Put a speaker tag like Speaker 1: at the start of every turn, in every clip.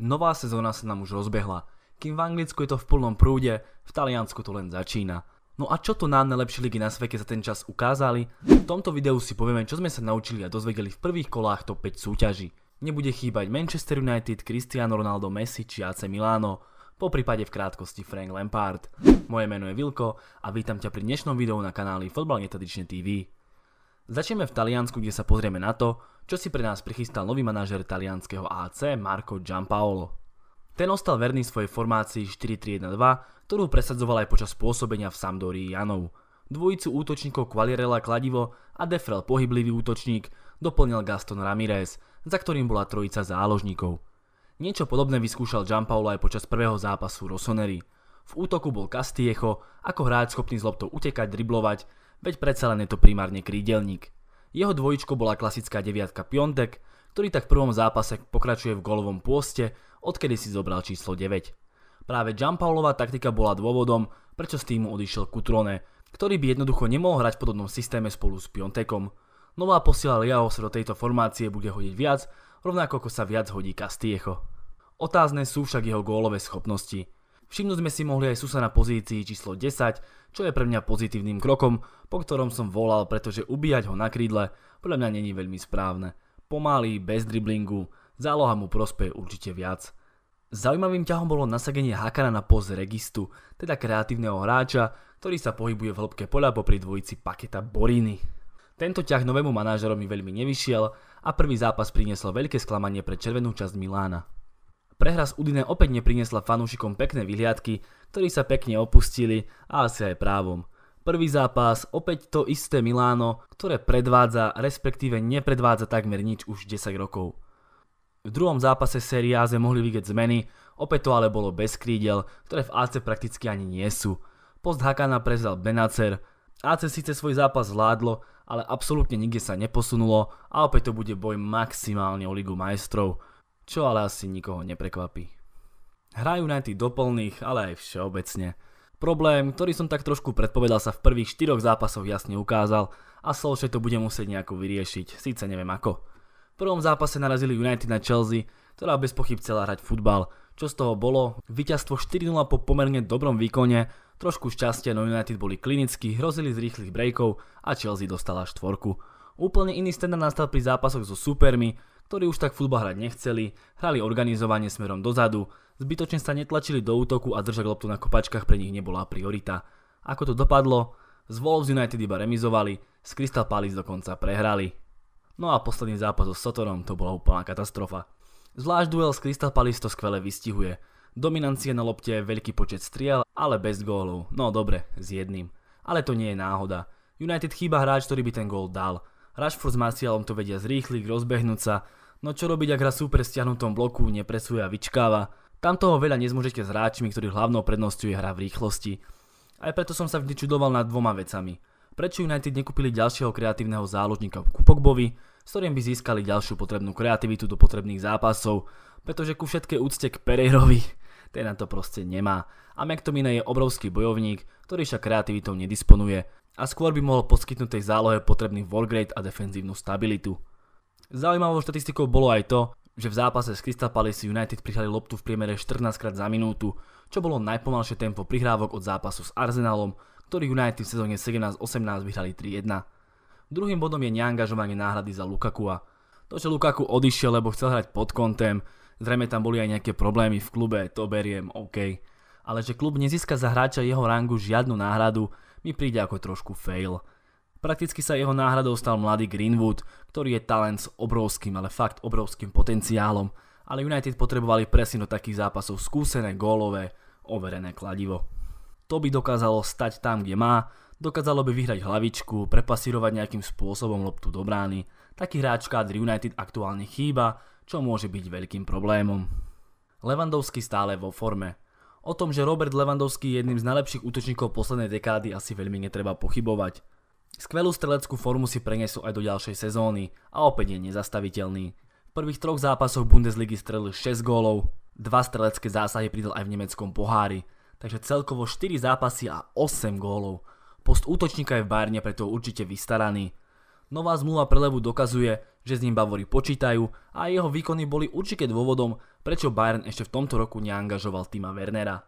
Speaker 1: Nová sezóna sa nám už rozbehla. Kým v Anglicku je to v plnom prúde, v Taliansku to len začína. No a čo to nám najlepšie ligy na svete za ten čas ukázali? V tomto videu si povieme, čo sme sa naučili a dozvedeli v prvých kolách top 5 súťaží. Nebude chýbať Manchester United, Cristiano Ronaldo, Messi či AC Milano, po prípade v krátkosti Frank Lampard. Moje meno je Vilko a vítam ťa pri dnešnom videu na kanáli Fotbal Netadične TV. Začneme v Taliansku, kde sa pozrieme na to, čo si pre nás prichystal nový manažer talianského AC Marco Giampaolo. Ten ostal verný svojej formácii 4-3-1-2, ktorú presadzoval aj počas pôsobenia v Sampdorii Janov. Dvojicu útočníkov Qualirella kladivo a Defrel pohyblivý útočník doplnil Gaston Ramirez, za ktorým bola trojica záložníkov. Niečo podobné vyskúšal Giampaolo aj počas prvého zápasu Rossoneri. V útoku bol Castiecho, ako hráč schopný z loptou utekať, driblovať veď predsa len je to primárne krídelník. Jeho dvojičko bola klasická deviatka Piontek, ktorý tak v prvom zápase pokračuje v golovom pôste, odkedy si zobral číslo 9. Práve Gianpaulová taktika bola dôvodom, prečo z týmu odišiel Kutrone, ktorý by jednoducho nemohol hrať v podobnom systéme spolu s Piontekom. Nová posiela Liao sa do tejto formácie bude hodiť viac, rovnako ako sa viac hodí Castiecho. Otázne sú však jeho gólové schopnosti. Všimnúť sme si mohli aj Susa na pozícii číslo 10, čo je pre mňa pozitívnym krokom, po ktorom som volal, pretože ubíjať ho na krídle podľa mňa není veľmi správne. Pomaly, bez driblingu, záloha mu prospeje určite viac. Zaujímavým ťahom bolo nasadenie Hakana na post registu, teda kreatívneho hráča, ktorý sa pohybuje v hĺbke poľa popri dvojici paketa Boriny. Tento ťah novému manažerovi veľmi nevyšiel a prvý zápas priniesol veľké sklamanie pre červenú časť Milána. Prehra z Udine opäť nepriniesla fanúšikom pekné vyhliadky, ktorí sa pekne opustili a asi aj právom. Prvý zápas, opäť to isté Miláno, ktoré predvádza, respektíve nepredvádza takmer nič už 10 rokov. V druhom zápase série AZ mohli vidieť zmeny, opäť to ale bolo bez krídel, ktoré v AC prakticky ani nie sú. Post Hakana prevzal Benacer, AC síce svoj zápas zvládlo, ale absolútne nikde sa neposunulo a opäť to bude boj maximálne o Ligu majstrov čo ale asi nikoho neprekvapí. Hrajú na tých doplných, ale aj všeobecne. Problém, ktorý som tak trošku predpovedal sa v prvých štyroch zápasoch jasne ukázal a Solskjaer to bude musieť nejako vyriešiť, síce neviem ako. V prvom zápase narazili United na Chelsea, ktorá bez pochyb chcela hrať futbal. Čo z toho bolo? vyťazstvo 4-0 po pomerne dobrom výkone, trošku šťastie no United boli klinicky, hrozili z rýchlych brejkov a Chelsea dostala štvorku. Úplne iný standard nastal pri zápasoch so supermi, ktorí už tak futbal hrať nechceli, hrali organizovanie smerom dozadu, zbytočne sa netlačili do útoku a držať loptu na kopačkách pre nich nebola priorita. Ako to dopadlo? Z Wolves United iba remizovali, z Crystal Palace dokonca prehrali. No a posledný zápas so Sotorom to bola úplná katastrofa. Zvlášť duel s Crystal Palace to skvele vystihuje. Dominancie na lopte, veľký počet striel, ale bez gólov. No dobre, s jedným. Ale to nie je náhoda. United chýba hráč, ktorý by ten gól dal Rashford s Martialom to vedia zrýchliť, rozbehnúť sa, no čo robiť, ak hra sú stiahnutom bloku, nepresuje a vyčkáva. Tam toho veľa nezmôžete s hráčmi, ktorý hlavnou prednosťou je hra v rýchlosti. Aj preto som sa vždy čudoval nad dvoma vecami. Prečo United nekúpili ďalšieho kreatívneho záložníka ku Pogbovi, s ktorým by získali ďalšiu potrebnú kreativitu do potrebných zápasov, pretože ku všetkej úcte k Pereirovi ten na to proste nemá. A McTominay je obrovský bojovník, ktorý však kreativitou nedisponuje a skôr by mohol poskytnúť tej zálohe potrebný wargrade a defenzívnu stabilitu. Zaujímavou štatistikou bolo aj to, že v zápase s Crystal Palace United prihrali loptu v priemere 14 krát za minútu, čo bolo najpomalšie tempo prihrávok od zápasu s Arsenalom, ktorý United v sezóne 17-18 vyhrali 3-1. Druhým bodom je neangažovanie náhrady za Lukakua. To, že Lukaku odišiel, lebo chcel hrať pod kontem, Zrejme tam boli aj nejaké problémy v klube, to beriem, OK. Ale že klub nezíska za hráča jeho rangu žiadnu náhradu, mi príde ako trošku fail. Prakticky sa jeho náhradou stal mladý Greenwood, ktorý je talent s obrovským, ale fakt obrovským potenciálom, ale United potrebovali presne do takých zápasov skúsené gólové, overené kladivo. To by dokázalo stať tam, kde má, dokázalo by vyhrať hlavičku, prepasírovať nejakým spôsobom loptu do brány. Taký hráč kádry United aktuálne chýba čo môže byť veľkým problémom. Levandovský stále vo forme. O tom, že Robert Levandovský je jedným z najlepších útočníkov poslednej dekády asi veľmi netreba pochybovať. Skvelú streleckú formu si prenesú aj do ďalšej sezóny a opäť je nezastaviteľný. V prvých troch zápasoch Bundesligy strelil 6 gólov, dva strelecké zásahy pridal aj v nemeckom pohári, takže celkovo 4 zápasy a 8 gólov. Post útočníka je v Bárne preto určite vystaraný. Nová zmluva prelevu dokazuje, že s ním Bavori počítajú a jeho výkony boli určite dôvodom, prečo Bayern ešte v tomto roku neangažoval Tima Wernera.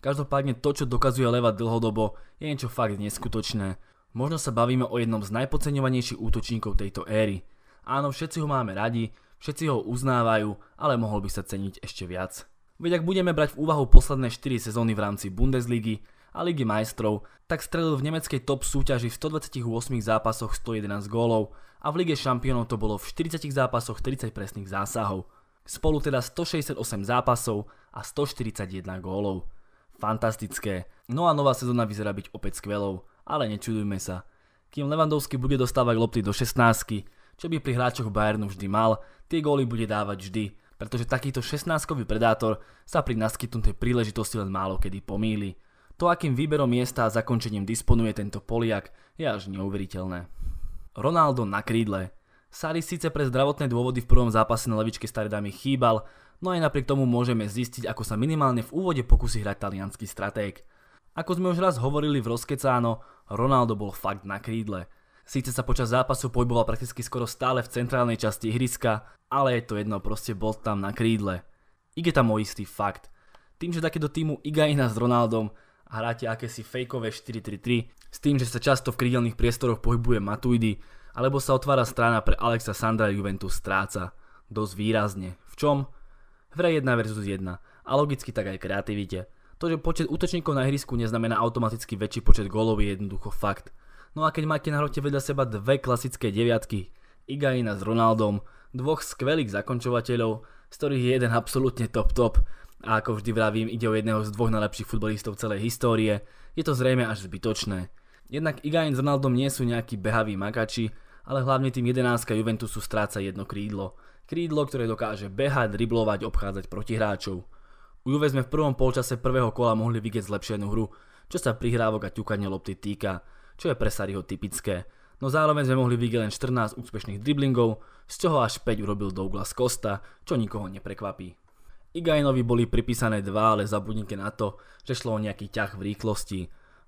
Speaker 1: Každopádne to, čo dokazuje Leva dlhodobo, je niečo fakt neskutočné. Možno sa bavíme o jednom z najpodceňovanejších útočníkov tejto éry. Áno, všetci ho máme radi, všetci ho uznávajú, ale mohol by sa ceniť ešte viac. Veď ak budeme brať v úvahu posledné 4 sezóny v rámci Bundesligy a Ligy majstrov, tak strelil v nemeckej top súťaži v 128 zápasoch 111 gólov a v Lige šampiónov to bolo v 40 zápasoch 30 presných zásahov. Spolu teda 168 zápasov a 141 gólov. Fantastické. No a nová sezóna vyzerá byť opäť skvelou, ale nečudujme sa. Kým Levandovský bude dostávať lopty do 16, čo by pri hráčoch Bayernu vždy mal, tie góly bude dávať vždy, pretože takýto 16-kový predátor sa pri naskytnutej príležitosti len málo kedy pomýli. To, akým výberom miesta a zakončením disponuje tento Poliak, je až neuveriteľné. Ronaldo na krídle. Sari síce pre zdravotné dôvody v prvom zápase na staré dámy chýbal, no aj napriek tomu môžeme zistiť, ako sa minimálne v úvode pokusí hrať talianský stratég. Ako sme už raz hovorili v rozkecáno, Ronaldo bol fakt na krídle. Síce sa počas zápasu pohyboval prakticky skoro stále v centrálnej časti ihriska, ale je to jedno, proste bol tam na krídle. Ide tam o istý fakt. Tým, že takéto týmu Igaina s Ronaldom hráte akési fejkové 4-3-3, s tým, že sa často v krídelných priestoroch pohybuje Matuidi, alebo sa otvára strana pre Alexa Sandra Juventus stráca. Dosť výrazne. V čom? Hra 1 vs 1 a logicky tak aj kreativite. To, že počet útočníkov na ihrisku neznamená automaticky väčší počet gólov je jednoducho fakt. No a keď máte na hrote vedľa seba dve klasické deviatky, Igaina s Ronaldom, dvoch skvelých zakončovateľov, z ktorých je jeden absolútne top-top a ako vždy vravím, ide o jedného z dvoch najlepších futbalistov celej histórie, je to zrejme až zbytočné. Jednak Igain s Ronaldom nie sú nejakí behaví makači, ale hlavne tým 11 Juventusu stráca jedno krídlo. Krídlo, ktoré dokáže behať, driblovať, obchádzať hráčov. U Juve sme v prvom polčase prvého kola mohli vidieť zlepšenú hru, čo sa prihrávok a ťukanie lopty týka, čo je pre Sariho typické. No zároveň sme mohli vidieť len 14 úspešných driblingov, z čoho až 5 urobil Douglas Costa, čo nikoho neprekvapí. Igainovi boli pripísané dva, ale zabudnite na to, že šlo o nejaký ťah v rýchlosti.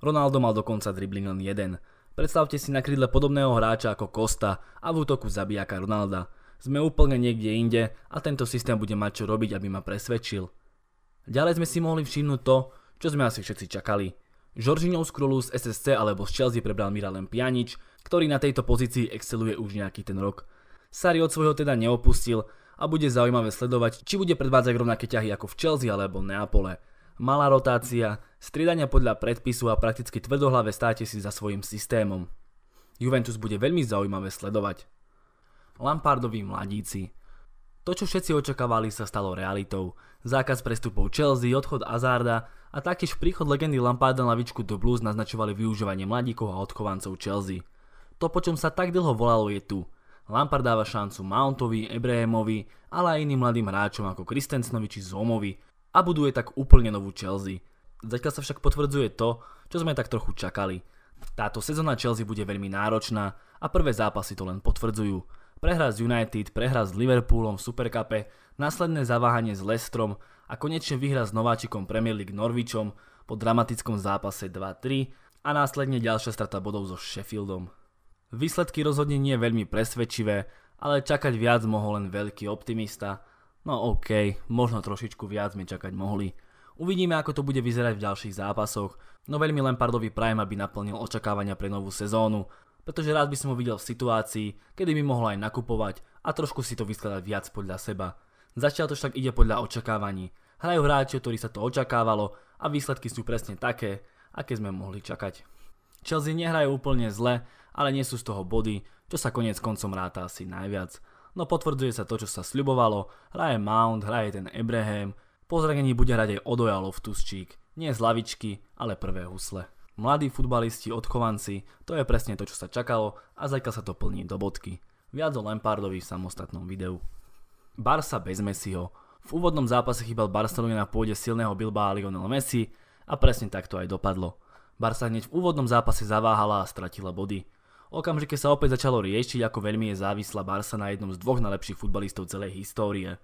Speaker 1: Ronaldo mal dokonca dribbling len jeden. Predstavte si na krídle podobného hráča ako Costa a v útoku zabijaka Ronalda. Sme úplne niekde inde a tento systém bude mať čo robiť, aby ma presvedčil. Ďalej sme si mohli všimnúť to, čo sme asi všetci čakali. Žoržiňov Krulu z SSC alebo z Chelsea prebral Miralem Pjanič, ktorý na tejto pozícii exceluje už nejaký ten rok. Sari od svojho teda neopustil a bude zaujímavé sledovať, či bude predvádzať rovnaké ťahy ako v Chelsea alebo Neapole malá rotácia, striedania podľa predpisu a prakticky tvrdohlavé státe si za svojim systémom. Juventus bude veľmi zaujímavé sledovať. Lampardoví mladíci To, čo všetci očakávali, sa stalo realitou. Zákaz prestupov Chelsea, odchod Azarda a taktiež príchod legendy Lamparda na lavičku do Blues naznačovali využívanie mladíkov a odchovancov Chelsea. To, po čom sa tak dlho volalo, je tu. Lampard dáva šancu Mountovi, Ebrahimovi, ale aj iným mladým hráčom ako Kristensnovi či Zomovi, a buduje tak úplne novú Chelsea. Zatiaľ sa však potvrdzuje to, čo sme tak trochu čakali. Táto sezóna Chelsea bude veľmi náročná a prvé zápasy to len potvrdzujú. Prehra z United, prehra s Liverpoolom v Supercape, následné zaváhanie s Lestrom a konečne vyhra s nováčikom Premier League Norvičom po dramatickom zápase 2-3 a následne ďalšia strata bodov so Sheffieldom. Výsledky rozhodne nie veľmi presvedčivé, ale čakať viac mohol len veľký optimista No OK, možno trošičku viac sme čakať mohli. Uvidíme, ako to bude vyzerať v ďalších zápasoch, no veľmi Lampardovi prajem, aby naplnil očakávania pre novú sezónu, pretože rád by som ho videl v situácii, kedy by mohol aj nakupovať a trošku si to vyskladať viac podľa seba. Začiaľ to však ide podľa očakávaní. Hrajú hráči, ktorí sa to očakávalo a výsledky sú presne také, aké sme mohli čakať. Chelsea nehrajú úplne zle, ale nie sú z toho body, čo sa konec koncom ráta asi najviac no potvrdzuje sa to, čo sa sľubovalo, hraje Mount, hraje ten Abraham, po zranení bude hrať aj Odoja Loftusčík, nie z lavičky, ale prvé husle. Mladí futbalisti odchovanci, to je presne to, čo sa čakalo a zajka sa to plní do bodky. Viac o Lampardovi v samostatnom videu. Barca bez Messiho. V úvodnom zápase chýbal Barcelona na pôde silného a Lionel Messi a presne tak to aj dopadlo. Barsa hneď v úvodnom zápase zaváhala a stratila body. Okamžite sa opäť začalo riešiť, ako veľmi je závislá Barsa na jednom z dvoch najlepších futbalistov celej histórie.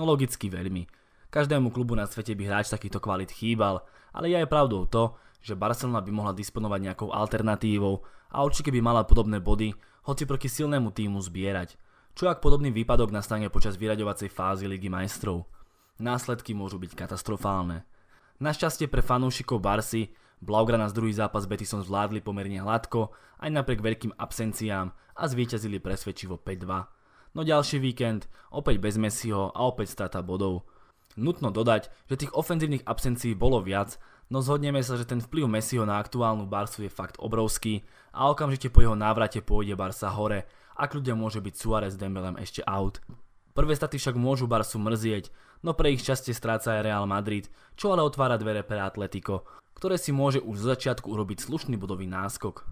Speaker 1: No logicky veľmi. Každému klubu na svete by hráč takýchto kvalit chýbal, ale je aj pravdou to, že Barcelona by mohla disponovať nejakou alternatívou a určite by mala podobné body, hoci proti silnému týmu zbierať. Čo ak podobný výpadok nastane počas vyraďovacej fázy Ligy majstrov? Následky môžu byť katastrofálne. Našťastie pre fanúšikov Barsi Blaugrana z druhý zápas Betisom zvládli pomerne hladko, aj napriek veľkým absenciám a zvíťazili presvedčivo 5-2. No ďalší víkend, opäť bez Messiho a opäť strata bodov. Nutno dodať, že tých ofenzívnych absencií bolo viac, no zhodneme sa, že ten vplyv Messiho na aktuálnu Barsu je fakt obrovský a okamžite po jeho návrate pôjde Barsa hore ak ľudia môže byť s Dembelem ešte out. Prvé staty však môžu Barsu mrzieť, no pre ich časte stráca aj Real Madrid, čo ale otvára dvere pre Atletico, ktoré si môže už zo začiatku urobiť slušný bodový náskok.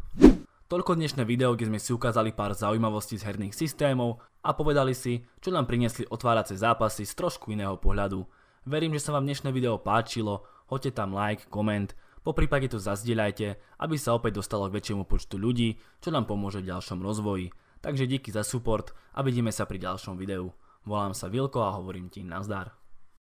Speaker 1: Toľko dnešné video, kde sme si ukázali pár zaujímavostí z herných systémov a povedali si, čo nám priniesli otvárace zápasy z trošku iného pohľadu. Verím, že sa vám dnešné video páčilo, hoďte tam like, koment, po prípade to zazdieľajte, aby sa opäť dostalo k väčšiemu počtu ľudí, čo nám pomôže v ďalšom rozvoji. Takže díky za support a vidíme sa pri ďalšom videu. Volám sa Vilko a hovorím ti nazdar.